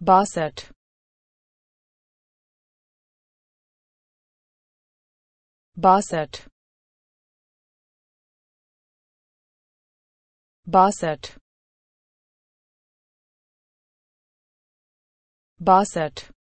Basset. Basset. Basset. Basset.